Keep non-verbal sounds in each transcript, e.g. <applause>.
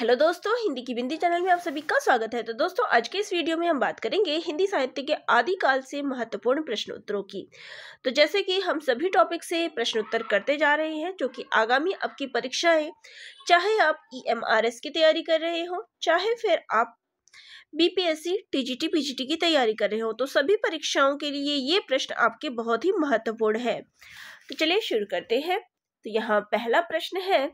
hello दोस्तों हिंदी की बिंदी channel में आप सभी का स्वागत है तो दोस्तों आज के इस वीडियो में हम बात करेंगे हिंदी साहित्य के आदिकाल से महत्वपूर्ण प्रश्नोत्तरों की तो जैसे कि हम सभी टॉपिक से प्रश्नोत्तर करते जा रहे हैं जो कि आगामी आपकी परीक्षाएं चाहे आप एस e की तैयारी कर रहे हो चाहे फिर आप बीपीएससी टीजीटी पीजीटी की तैयारी कर रहे हो तो सभी परीक्षाओं के लिए ये प्रश्न आपके बहुत ही महत्वपूर्ण है तो चलिए शुरू करते हैं तो यहाँ पहला प्रश्न है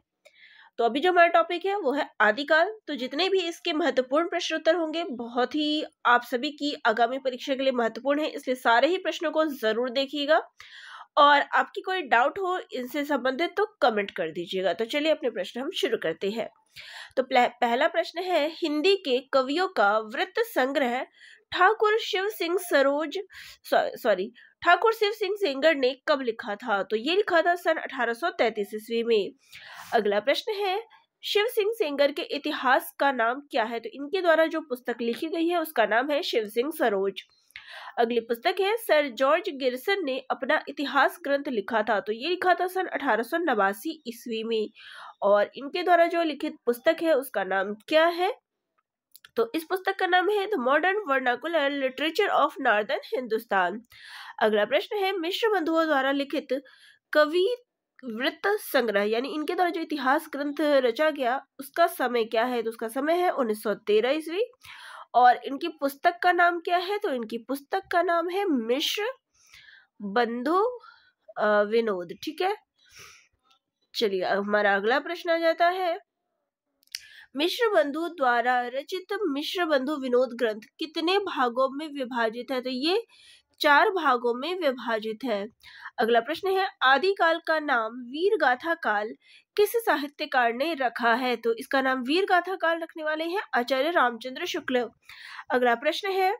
तो अभी जो हमारा टॉपिक है वो है आदिकाल तो जितने भी इसके महत्वपूर्ण प्रश्न उत्तर होंगे बहुत ही आप सभी की आगामी परीक्षा के लिए महत्वपूर्ण है इसलिए सारे ही प्रश्नों को जरूर देखिएगा और आपकी कोई डाउट हो इनसे संबंधित तो कमेंट कर दीजिएगा तो चलिए अपने प्रश्न हम शुरू करते हैं तो पहला प्रश्न है हिंदी के कवियों का वृत्त संग्रह ठाकुर शिव सिंह सरोज सॉरी सौ, ठाकुर शिव सिंह सेंगर ने कब लिखा था तो ये लिखा था सन 1833 ईस्वी में अगला प्रश्न है शिव सिंह सेंगर के इतिहास का नाम क्या है तो इनके द्वारा जो पुस्तक लिखी गई है उसका नाम है शिव सिंह सरोज अगली पुस्तक है सर जॉर्ज गिरसन ने अपना इतिहास ग्रंथ लिखा था तो ये लिखा था सन अठारह ईस्वी में और इनके द्वारा जो लिखित पुस्तक है उसका नाम क्या है तो इस पुस्तक का नाम है the modern vernacular literature of northern Hindustan अगला प्रश्न है मिश्र बंधुओं द्वारा लिखित कवि वृत्त संग्रह यानी इनके द्वारा जो इतिहास ग्रंथ रचा गया उसका समय क्या है तो उसका समय है 1913 ईस्वी और इनकी पुस्तक का नाम क्या है तो इनकी पुस्तक का नाम है मिश्र बंधु विनोद ठीक है चलिए हमारा अगला प्रश्न आ जाता है मिश्र बंधु द्वारा रचित मिश्र बंधु विनोद ग्रंथ कितने भागों में विभाजित है तो ये चार भागों में विभाजित है अगला प्रश्न है आदिकाल का नाम वीर गाथा काल किस साहित्यकार ने रखा है तो इसका नाम वीर गाथा काल रखने वाले हैं आचार्य रामचंद्र शुक्ल अगला प्रश्न है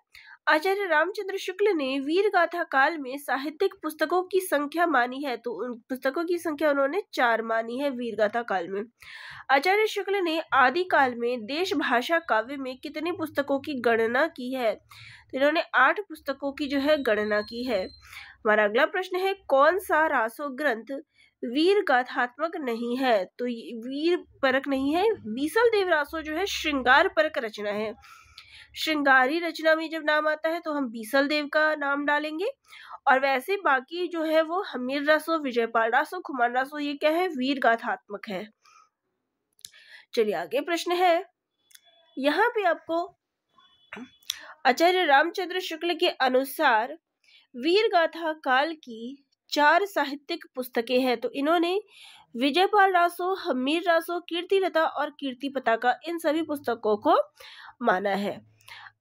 आचार्य रामचंद्र शुक्ल ने वीर गाथा काल में साहित्यिक पुस्तकों की संख्या मानी है तो उन पुस्तकों की संख्या उन्होंने चार मानी है वीर गाथा काल में आचार्य शुक्ल ने आदि काल में देश भाषा काव्य में कितनी पुस्तकों की गणना की है तो इन्होंने आठ पुस्तकों की जो है गणना की है हमारा अगला प्रश्न है कौन सा रासो ग्रंथ वीर गाथात्मक नहीं है तो वीर परक नहीं है बीसल देव रासो जो है श्रृंगार परक रचना है श्रृंगारी रचना में जब नाम आता है तो हम बीसल देव का नाम डालेंगे और वैसे बाकी जो है वो हमीर रासो विजयपाल रासो खुमान रासो ये क्या है वीर गाथात्मक है चलिए आगे प्रश्न है यहाँ पे आपको आचार्य रामचंद्र शुक्ल के अनुसार वीर गाथा काल की चार साहित्यिक पुस्तकें हैं तो इन्होंने विजयपाल रासो हमीर रासो कीर्ति लता और कीर्ति पताका इन सभी पुस्तकों को माना है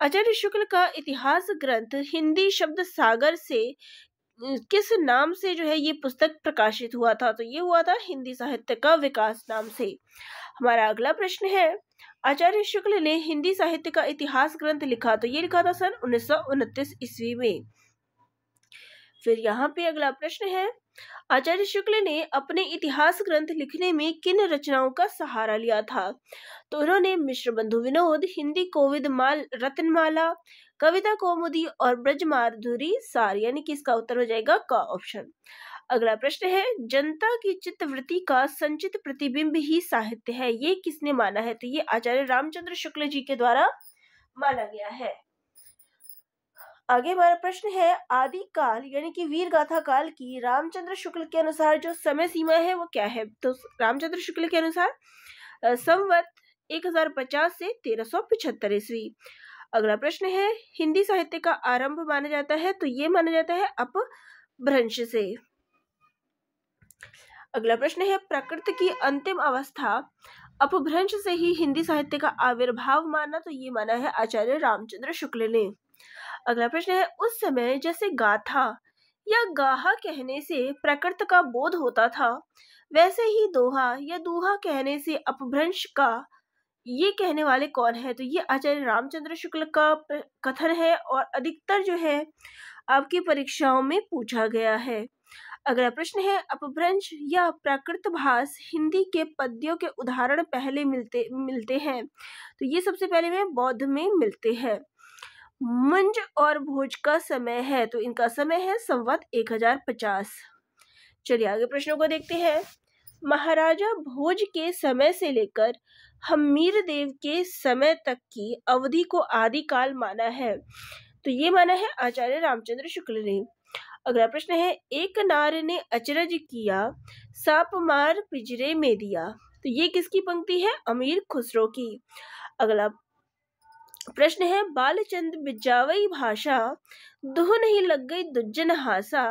आचार्य शुक्ल का इतिहास ग्रंथ हिंदी शब्द सागर से किस नाम से जो है ये पुस्तक प्रकाशित हुआ था तो ये हुआ था हिंदी साहित्य का विकास नाम से हमारा अगला प्रश्न है आचार्य शुक्ल ने हिंदी साहित्य का इतिहास ग्रंथ लिखा तो ये लिखा था सन उन्नीस ईस्वी में फिर यहाँ पे अगला प्रश्न है आचार्य शुक्ल ने अपने इतिहास ग्रंथ लिखने में किन रचनाओं का सहारा लिया था तो उन्होंने मिश्र बंधु विनोद हिंदी कोविद माल रत्नमाला कविता कौमुदी और ब्रजमाधुरी सार यानी कि इसका उत्तर हो जाएगा का ऑप्शन अगला प्रश्न है जनता की चित्तवृत्ति का संचित प्रतिबिंब ही साहित्य है ये किसने माना है तो ये आचार्य रामचंद्र शुक्ल जी के द्वारा माना गया है आगे हमारा प्रश्न है आदि काल यानी कि वीर गाथा काल की रामचंद्र शुक्ल के अनुसार जो समय सीमा है वो क्या है तो रामचंद्र शुक्ल के अनुसार संवत 1050 से 1375 ईस्वी अगला प्रश्न है हिंदी साहित्य का आरंभ माना जाता है तो ये माना जाता है अपभ्रंश से अगला प्रश्न है प्रकृति की अंतिम अवस्था अपभ्रंश से ही हिंदी साहित्य का आविर्भाव माना तो ये माना है आचार्य रामचंद्र शुक्ल ने अगला प्रश्न है उस समय जैसे गाथा या गाहा कहने से प्रकृत का बोध होता था वैसे ही दोहा या दोहा कहने से अपभ्रंश का ये कहने वाले कौन है तो ये आचार्य रामचंद्र शुक्ल का कथन है और अधिकतर जो है आपकी परीक्षाओं में पूछा गया है अगला प्रश्न है अपभ्रंश या प्राकृत भाष हिंदी के पद्यों के उदाहरण पहले मिलते मिलते हैं तो ये सबसे पहले में बौद्ध में मिलते हैं मंज और भोज का समय है तो इनका समय है संवत एक हजार पचास चलिए आगे प्रश्नों को देखते हैं महाराजा भोज के समय से लेकर हमीर देव के समय तक की अवधि को आदिकाल माना है तो ये माना है आचार्य रामचंद्र शुक्ल ने अगला प्रश्न है एक नार ने अचरज किया साप मार पिजरे में दिया तो ये किसकी पंक्ति है अमीर खुसरो की अगला प्रश्न है बालचंद बिजावई भाषा दुह नहीं लग गई दुज्जन हासा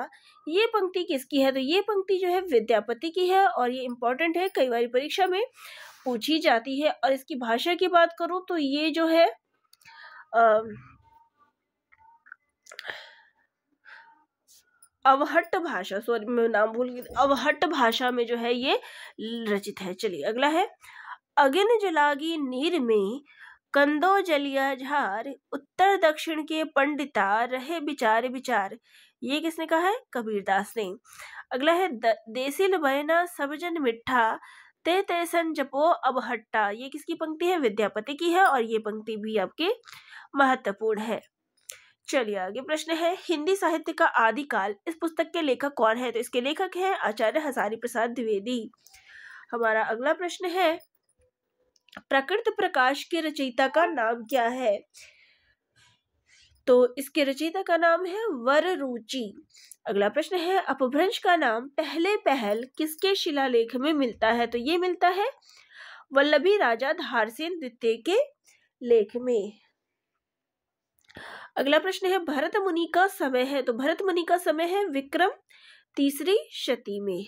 ये पंक्ति किसकी है तो ये पंक्ति जो है विद्यापति की है और ये इंपॉर्टेंट है कई बार परीक्षा में पूछी जाती है और इसकी भाषा की बात करूँ तो ये जो है अवहट भाषा सॉरी मैं नाम भूल गई अवहट भाषा में जो है ये रचित है चलिए अगला है अगिन जलागी नीर में जलिया झार उत्तर दक्षिण के पंडिता रहे विचार विचार ये किसने कहा है कबीरदास ने अगला है देसिल भयना सबजन मिठा ते तेसन जपो अब हट्टा ये किसकी पंक्ति है विद्यापति की है और ये पंक्ति भी आपके महत्वपूर्ण है चलिए आगे प्रश्न है हिंदी साहित्य का आदिकाल इस पुस्तक के लेखक कौन है तो इसके लेखक हैं आचार्य हजारी प्रसाद द्विवेदी हमारा अगला प्रश्न है प्रकृत प्रकाश के रचयिता का नाम क्या है तो इसके रचयिता का नाम है वर रुचि अगला प्रश्न है अपभ्रंश का नाम पहले पहल किसके शिलालेख में मिलता है तो ये मिलता है वल्लभी राजा धारसेन द्वितीय के लेख में अगला प्रश्न है भरत मुनि का समय है तो भरत मुनि का समय है विक्रम तीसरी शती में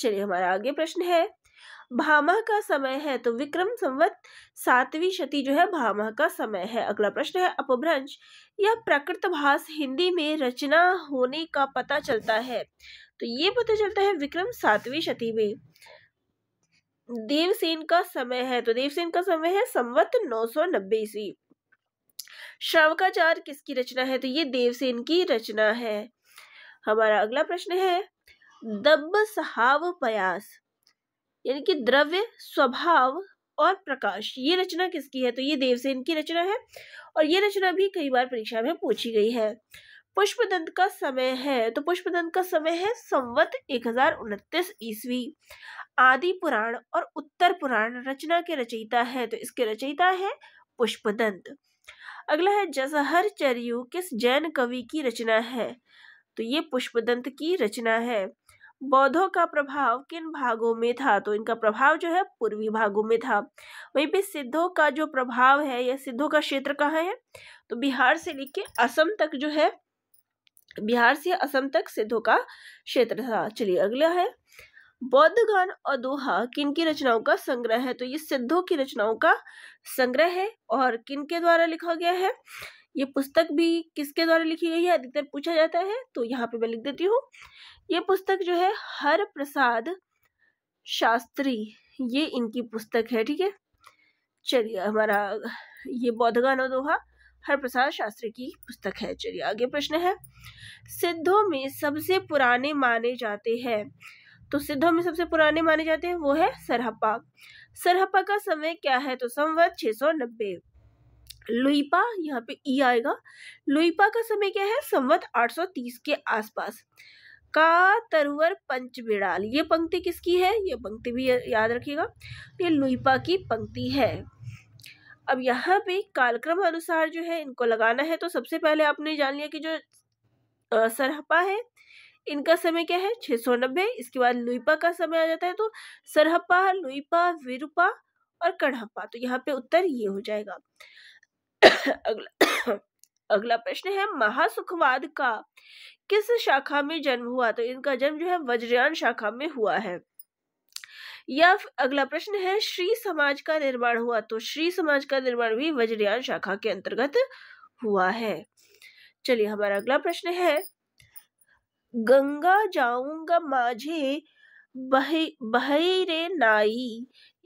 चलिए हमारा आगे प्रश्न है भामा का समय है तो विक्रम संवत सातवीं शती जो है भामा का समय है अगला प्रश्न है अपभ्रंश यह प्रकृत भाष हिंदी में रचना होने का पता चलता है तो ये पता चलता है विक्रम सातवीं शती में देवसेन का समय है तो देवसेन का समय है संवत नौ सौ नब्बे ईस्वी श्रवकाचार किसकी रचना है तो ये देवसेन की रचना है हमारा अगला प्रश्न है दब सहाव पयास यानी कि द्रव्य स्वभाव और प्रकाश ये रचना किसकी है तो ये देवसेन की रचना है और ये रचना भी कई बार परीक्षा में पूछी गई है पुष्प दंत का समय है तो पुष्प दंत का समय है संवत एक हजार उनतीस ईस्वी आदि पुराण और उत्तर पुराण रचना के रचयिता है तो इसके रचयिता है पुष्पदंत अगला है जसहर चरयू किस जैन कवि की रचना है तो ये पुष्पदंत की रचना है बौद्धों का प्रभाव किन भागों में था तो इनका प्रभाव जो है पूर्वी भागों में था वहीं पे सिद्धों का जो प्रभाव है या सिद्धों का क्षेत्र कहाँ है तो बिहार से लेके असम तक जो है बिहार से असम तक सिद्धों का क्षेत्र था चलिए अगला है बौद्ध गान और दोहा किन की रचनाओं का संग्रह है तो ये सिद्धों की रचनाओं का संग्रह है और किन के द्वारा लिखा गया है ये पुस्तक भी किसके द्वारा लिखी गई है अधिकतर पूछा जाता है तो यहाँ पे मैं लिख देती हूँ ये पुस्तक जो है हर प्रसाद शास्त्री ये इनकी पुस्तक है ठीक है चलिए हमारा ये बौद्ध बौद्धगानो दोहा हर प्रसाद शास्त्री की पुस्तक है चलिए आगे प्रश्न है सिद्धों में सबसे पुराने माने जाते हैं तो सिद्धों में सबसे पुराने माने जाते हैं वो है सरहपा सरहपा का समय क्या है तो संवत नब्बे लुईपा यहाँ पे ई आएगा लुईपा का समय क्या है संवत तीस के आसपास का तरुवर पंच बिड़ाल ये पंक्ति किसकी है ये पंक्ति भी याद रखिएगा ये लुईपा की पंक्ति है अब यहाँ पे कालक्रम अनुसार जो है इनको लगाना है तो सबसे पहले आपने जान लिया कि जो सरहपा है इनका समय क्या है छः सौ नब्बे इसके बाद लुइपा का समय आ जाता है तो सरहपा लुईपा विरूपा और कढ़पा तो यहाँ पे उत्तर ये हो जाएगा अगला <coughs> अगला प्रश्न है महासुखवाद का किस शाखा में जन्म हुआ तो इनका जन्म जो है वज्रयान शाखा में हुआ है या अगला प्रश्न है श्री समाज का निर्माण हुआ तो श्री समाज का निर्माण भी वज्रयान शाखा के अंतर्गत हुआ है चलिए हमारा अगला प्रश्न है गंगा जाऊंगा माझे बहे बहरे नाई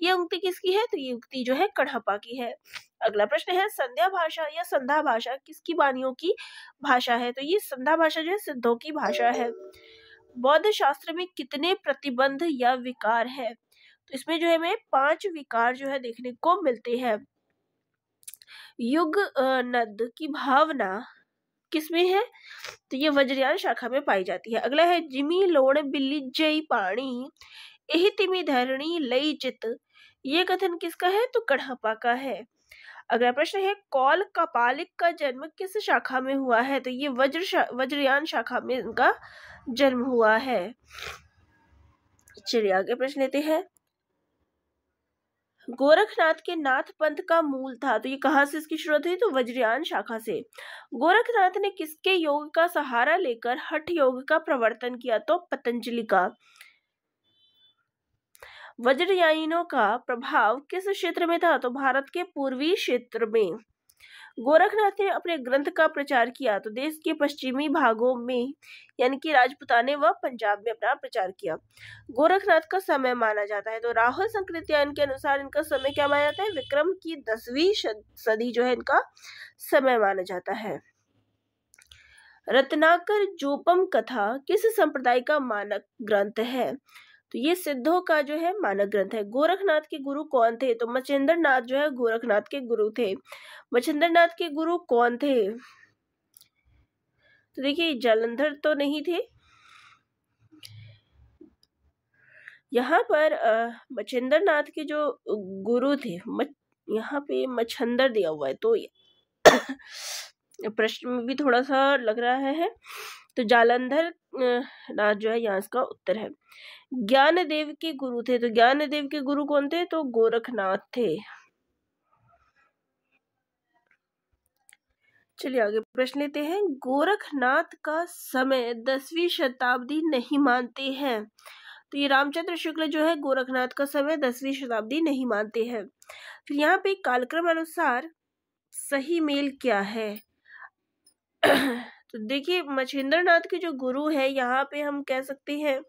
ये उक्ति किसकी है तो ये उक्ति जो है कढ़पा की है अगला प्रश्न है संध्या भाषा या संध्या भाषा किसकी वाणियों की भाषा है तो ये संध्या भाषा जो है सिद्धों की भाषा है बौद्ध शास्त्र में कितने प्रतिबंध या विकार है तो इसमें जो है हमें पांच विकार जो है देखने को मिलते हैं युग नद की भावना किसमें है तो ये वज्रयान शाखा में पाई जाती है अगला है जिमी लोड़ बिल्ली जई पाणी एहि तिमी धरणी लई चित ये कथन किसका है तो कढ़ापा का है अगला प्रश्न है कौल कपालिक का जन्म किस शाखा में हुआ है तो ये वज्र शा, वज्रयान शाखा में इनका जन्म हुआ है चलिए आगे प्रश्न लेते हैं गोरखनाथ के नाथ पंथ का मूल था तो ये कहाँ से इसकी शुरुआत हुई तो वज्रयान शाखा से गोरखनाथ ने किसके योग का सहारा लेकर हठ योग का प्रवर्तन किया तो पतंजलि का वज्रयाइनों का प्रभाव किस क्षेत्र में था तो भारत के पूर्वी क्षेत्र में गोरखनाथ ने अपने ग्रंथ का प्रचार किया तो देश के पश्चिमी भागों में यानी कि राजपुताने व पंजाब में अपना प्रचार किया गोरखनाथ का समय माना जाता है तो राहुल संकृत्यायन के अनुसार इनका समय क्या माना जाता है विक्रम की दसवीं सदी जो है इनका समय माना जाता है रत्नाकर जोपम कथा किस संप्रदाय का मानक ग्रंथ है तो ये सिद्धों का जो है मानक ग्रंथ है गोरखनाथ के गुरु कौन थे तो मचेंद्र नाथ जो है गोरखनाथ के गुरु थे मचेंद्र के गुरु कौन थे तो देखिए जालंधर तो नहीं थे यहाँ पर मचेंद्र नाथ के जो गुरु थे यहाँ पे मच्छंदर दिया हुआ है तो प्रश्न भी थोड़ा सा लग रहा है तो जालंधर नाथ जो है यहाँ इसका उत्तर है ज्ञान देव के गुरु थे तो ज्ञान देव के गुरु कौन थे तो गोरखनाथ थे चलिए आगे प्रश्न लेते हैं गोरखनाथ का समय दसवीं शताब्दी नहीं मानते हैं तो ये रामचंद्र शुक्ल जो है गोरखनाथ का समय दसवीं शताब्दी नहीं मानते हैं फिर यहाँ पे कालक्रम अनुसार सही मेल क्या है तो देखिए मछिंद्र नाथ के जो गुरु है यहाँ पे हम कह सकते हैं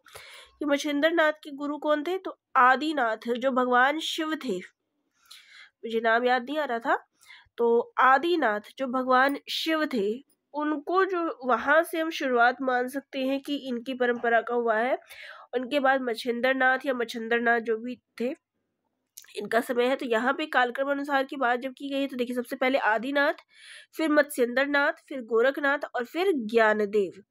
कि मछिंद्र नाथ के गुरु कौन थे तो आदिनाथ जो भगवान शिव थे मुझे नाम याद नहीं आ रहा था तो आदिनाथ जो भगवान शिव थे उनको जो वहाँ से हम शुरुआत मान सकते हैं कि इनकी परंपरा का हुआ है उनके बाद मछिंद्र नाथ या मछिंद्र नाथ जो भी थे इनका समय है तो यहाँ पे कालक्रम अनुसार की बात जब की गई है तो देखिए सबसे पहले आदिनाथ फिर मत्स्यन्दर नाथ फिर गोरखनाथ और फिर ज्ञानदेव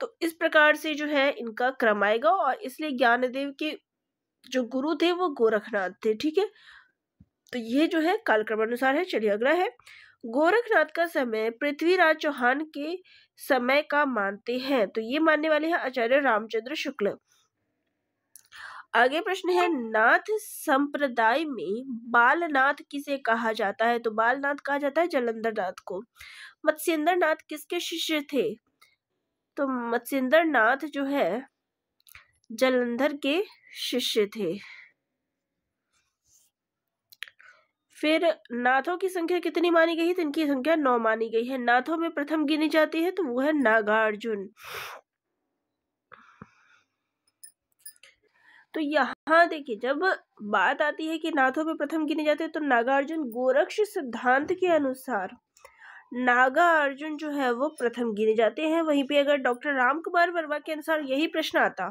तो इस प्रकार से जो है इनका क्रम आएगा और इसलिए ज्ञानदेव के जो गुरु थे वो गोरखनाथ थे ठीक है तो ये जो है कालक्रम अनुसार है चलिए अगला है गोरखनाथ का समय पृथ्वीराज चौहान के समय का मानते हैं तो ये मानने वाले हैं आचार्य रामचंद्र शुक्ल आगे प्रश्न है नाथ संप्रदाय में बालनाथ किसे कहा जाता है तो बालनाथ कहा जाता है जलंधर नाथ को मत्स्येंद्र नाथ किसके शिष्य थे तो मत्स्येंद्र नाथ जो है जलंधर के शिष्य थे फिर नाथों की संख्या कितनी मानी गई है तो इनकी संख्या नौ मानी गई है नाथों में प्रथम गिनी जाती है तो वो है नागार्जुन तो यहाँ देखिए जब बात आती है कि नाथों पे प्रथम गिने जाते हैं तो नागार्जुन गोरक्ष सिद्धांत के अनुसार नागा अर्जुन जो है वो प्रथम गिने जाते हैं वहीं पे अगर डॉक्टर राम कुमार वर्मा के अनुसार यही प्रश्न आता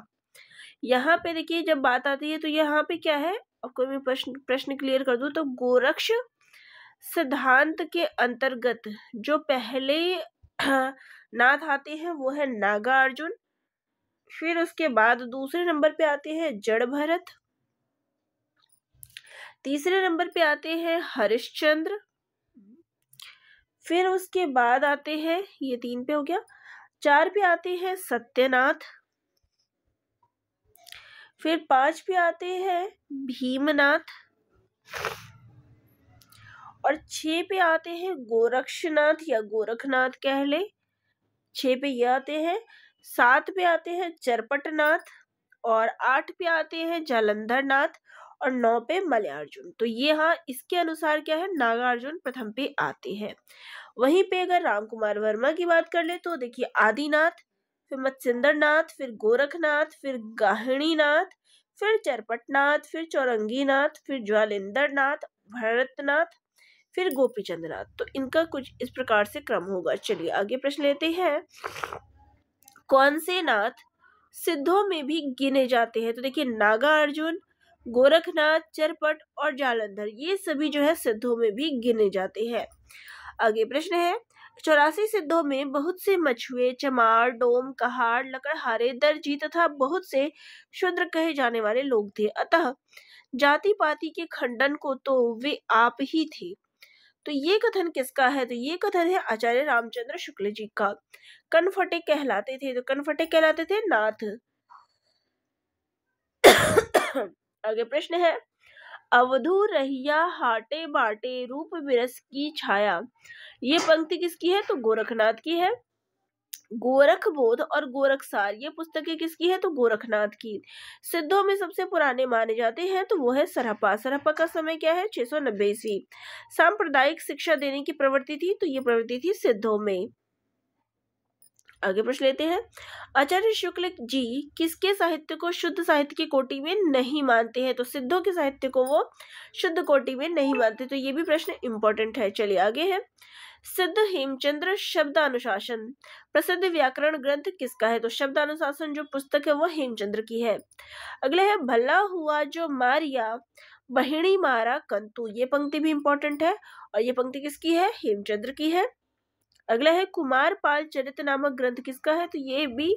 यहाँ पे देखिए जब बात आती है तो यहाँ पे क्या है कोई मैं प्रश्न प्रश्न क्लियर कर दूँ तो गोरक्ष सिद्धांत के अंतर्गत जो पहले नाथ आते हैं वो है नागा अर्जुन फिर उसके बाद दूसरे नंबर पे आते हैं जड़ भरत तीसरे नंबर पे आते हैं हरिश्चंद्र फिर उसके बाद आते हैं ये तीन पे हो गया चार पे आते हैं सत्यनाथ फिर पांच पे आते हैं भीमनाथ और छह पे आते हैं गोरक्षनाथ या गोरखनाथ कह ले छः पे ये आते हैं सात पे आते हैं चरपटनाथ और आठ पे आते हैं जालंधर नाथ और नौ पे मल्यार्जुन तो ये हाँ इसके अनुसार क्या है नागार्जुन प्रथम पे आते हैं वहीं पे अगर राम कुमार वर्मा की बात कर ले तो देखिए आदिनाथ फिर मत्स्येंद्र नाथ फिर गोरखनाथ फिर गाहिणी नाथ फिर चरपटनाथ फिर चौरंगीनाथ फिर ज्वालेंद्र नाथ भरतनाथ फिर गोपीचंद्रनाथ तो इनका कुछ इस प्रकार से क्रम होगा चलिए आगे प्रश्न लेते हैं कौन से नाथ सिद्धों में भी गिने जाते हैं तो देखिए नागा अर्जुन गोरखनाथ चरपट और जालंधर ये सभी जो है सिद्धों में भी गिने जाते हैं आगे प्रश्न है चौरासी सिद्धों में बहुत से मछुए चमार डोम कहाड़ लकड़हारे दर्जी तथा बहुत से शुद्र कहे जाने वाले लोग थे अतः जाति पाति के खंडन को तो वे आप ही थे तो ये कथन किसका है तो ये कथन है आचार्य रामचंद्र शुक्ल जी का कनफटे कहलाते थे तो कनफटे कहलाते थे नाथ आगे प्रश्न है अवधू रहिया हाटे बाटे रूप बिरस की छाया ये पंक्ति किसकी है तो गोरखनाथ की है गोरख बोध और गोरख सार ये पुस्तकें किसकी है तो गोरखनाथ की सिद्धों में सबसे पुराने माने जाते हैं तो वो है सरहपा सरहपा का समय क्या है छह सौ नब्बे ईस्वी सांप्रदायिक शिक्षा देने की प्रवृत्ति थी तो ये प्रवृत्ति थी सिद्धों में आगे प्रश्न लेते हैं आचार्य शुक्ल जी किसके साहित्य को शुद्ध साहित्य की कोटि में नहीं मानते हैं तो सिद्धों के साहित्य को वो शुद्ध कोटि में नहीं मानते तो ये भी प्रश्न इंपॉर्टेंट है चलिए आगे है सिद्ध हेमचंद्र शब्द अनुशासन प्रसिद्ध व्याकरण ग्रंथ किसका है तो शब्द अनुशासन जो पुस्तक है वो हेमचंद्र की है अगला है भला हुआ जो मारिया बहिणी मारा कंतु ये पंक्ति भी इंपॉर्टेंट है और ये पंक्ति किसकी है हेमचंद्र की है अगला है कुमार पाल चरित नामक ग्रंथ किसका है तो ये भी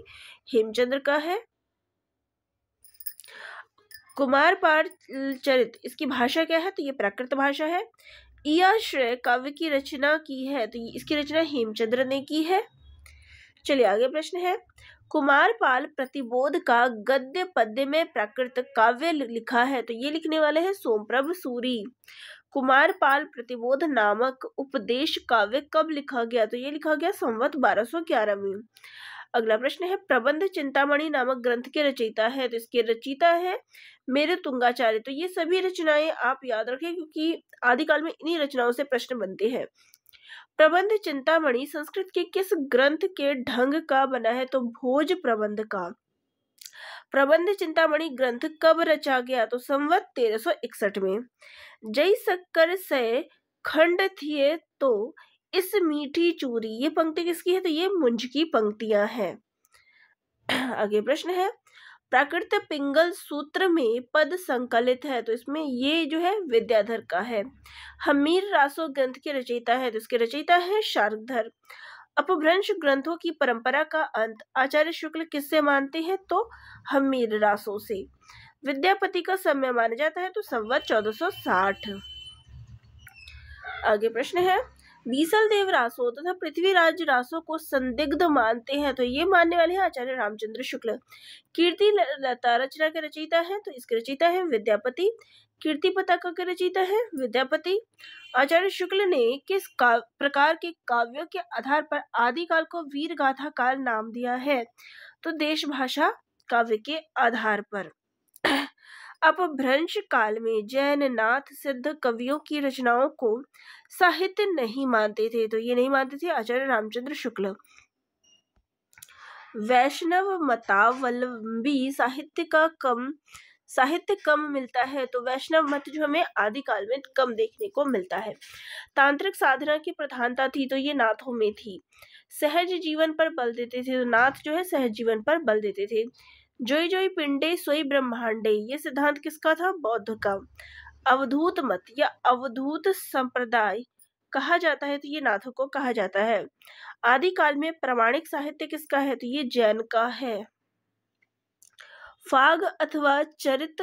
हेमचंद्र का है कुमार पाल चरित इसकी भाषा क्या है तो ये प्राकृत भाषा है ईयाश्रय काव्य की रचना की है तो इसकी रचना हेमचंद्र ने की है चलिए आगे प्रश्न है कुमार पाल प्रतिबोध का गद्य पद्य में प्राकृत काव्य लिखा है तो ये लिखने वाले हैं सोमप्रभ सूरी कुमार पाल प्रतिबोध नामक उपदेश काव्य कब लिखा गया तो ये लिखा गया संवत 1211 में अगला प्रश्न है प्रबंध चिंतामणि नामक ग्रंथ के रचयिता है तो इसके रचयिता है मेरे तुंगाचार्य तो ये सभी रचनाएं आप याद रखें क्योंकि आदिकाल में इन्हीं रचनाओं से प्रश्न बनते हैं प्रबंध चिंतामणि संस्कृत के किस ग्रंथ के ढंग का बना है तो भोज प्रबंध का प्रबंध चिंतामणि ग्रंथ कब रचा गया तो संवत तेरह में जय सक्कर से खंड थिए तो इस मीठी चूरी ये पंक्ति किसकी है तो ये मुंज की पंक्तियां हैं आगे प्रश्न है प्राकृत पिंगल सूत्र में पद संकलित है तो इसमें ये जो है विद्याधर का है हमीर रासो ग्रंथ के रचयिता है तो इसके रचयिता है शार्कधर अपभ्रंश ग्रंथों की परंपरा का अंत आचार्य शुक्ल किससे मानते हैं तो हमीर रासो से विद्यापति का समय माना जाता है तो संवत 1460 आगे प्रश्न है विशल देव रासो तथा पृथ्वीराज रासो को संदिग्ध मानते हैं तो ये मानने वाले हैं आचार्य रामचंद्र शुक्ल कीर्ति लता रचना के रचयिता है तो इसके रचयिता है विद्यापति कीर्ति पताका के रचयिता है विद्यापति आचार्य शुक्ल ने किस प्रकार के काव्यों के आधार पर आदिकाल को वीर गाथा काल नाम दिया है तो देश भाषा काव्य के आधार पर अपभ्रंश काल में जैन नाथ सिद्ध कवियों की रचनाओं को साहित्य नहीं मानते थे तो ये नहीं मानते थे आचार्य रामचंद्र शुक्ल वैष्णव मतावलंबी साहित्य का कम साहित्य कम मिलता है तो वैष्णव मत जो हमें आदिकाल में कम देखने को मिलता है तांत्रिक साधना की प्रधानता थी तो ये नाथों में थी सहज जीवन पर बल देते थे तो नाथ जो है सहज जीवन पर बल देते थे जोई जोई पिंडे सोई ब्रह्मांडे ये सिद्धांत किसका था बौद्ध का अवधूत मत या अवधूत संप्रदाय कहा जाता है तो ये नाथों को कहा जाता है आदि काल में प्रमाणिक साहित्य किसका है तो ये जैन का है फाग अथवा चरित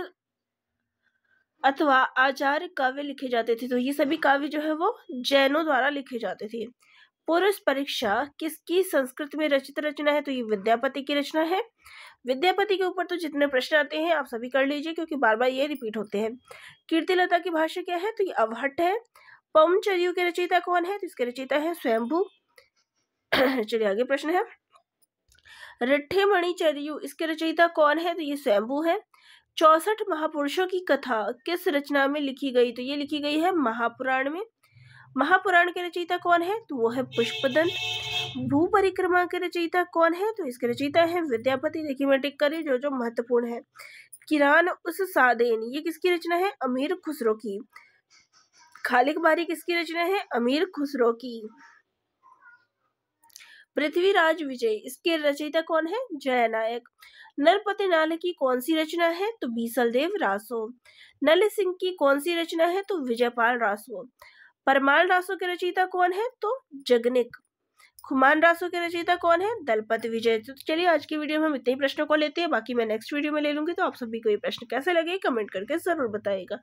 अथवा आचार्य काव्य लिखे जाते थे तो ये सभी काव्य जो है वो जैनों द्वारा लिखे जाते थे पुरुष परीक्षा किसकी संस्कृत में रचित रचना है तो ये विद्यापति की रचना है विद्यापति के ऊपर तो जितने प्रश्न आते हैं आप सभी कर लीजिए क्योंकि बार बार ये रिपीट होते हैं कीर्तिलता की भाषा क्या है तो ये अवहट है पवनचर्यु के रचयिता कौन है तो इसके रचयिता है स्वयंभू <coughs> चलिए आगे प्रश्न है रिठे मणिचर्यु इसके रचयिता कौन है तो ये स्वयंभू है चौसठ महापुरुषों की कथा किस रचना में लिखी गई तो ये लिखी गई है महापुराण में महापुराण के रचयिता कौन है तो वो है पुष्पदंत भू परिक्रमा के रचयिता कौन है तो इसके रचयिता है विद्यापति देखिए मैं टिक करी जो जो महत्वपूर्ण है किरान उस सादेन ये किसकी रचना है अमीर खुसरो की खालिक बारी किसकी रचना है अमीर खुसरो की पृथ्वीराज विजय इसके रचयिता कौन है जयनायक नरपति नाल की कौन सी रचना है तो बीसलदेव रासो नल सिंह की कौन सी रचना है तो विजयपाल रासो परमाल रासो के रचयिता कौन है तो जगनिक खुमान रासो के रचयिता कौन है दलपत विजय तो चलिए आज की वीडियो में हम इतने ही प्रश्नों को लेते हैं बाकी मैं नेक्स्ट वीडियो में ले लूंगी तो आप सभी को ये प्रश्न कैसे लगे कमेंट करके ज़रूर बताइएगा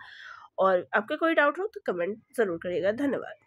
और आपका कोई डाउट हो तो कमेंट ज़रूर करिएगा धन्यवाद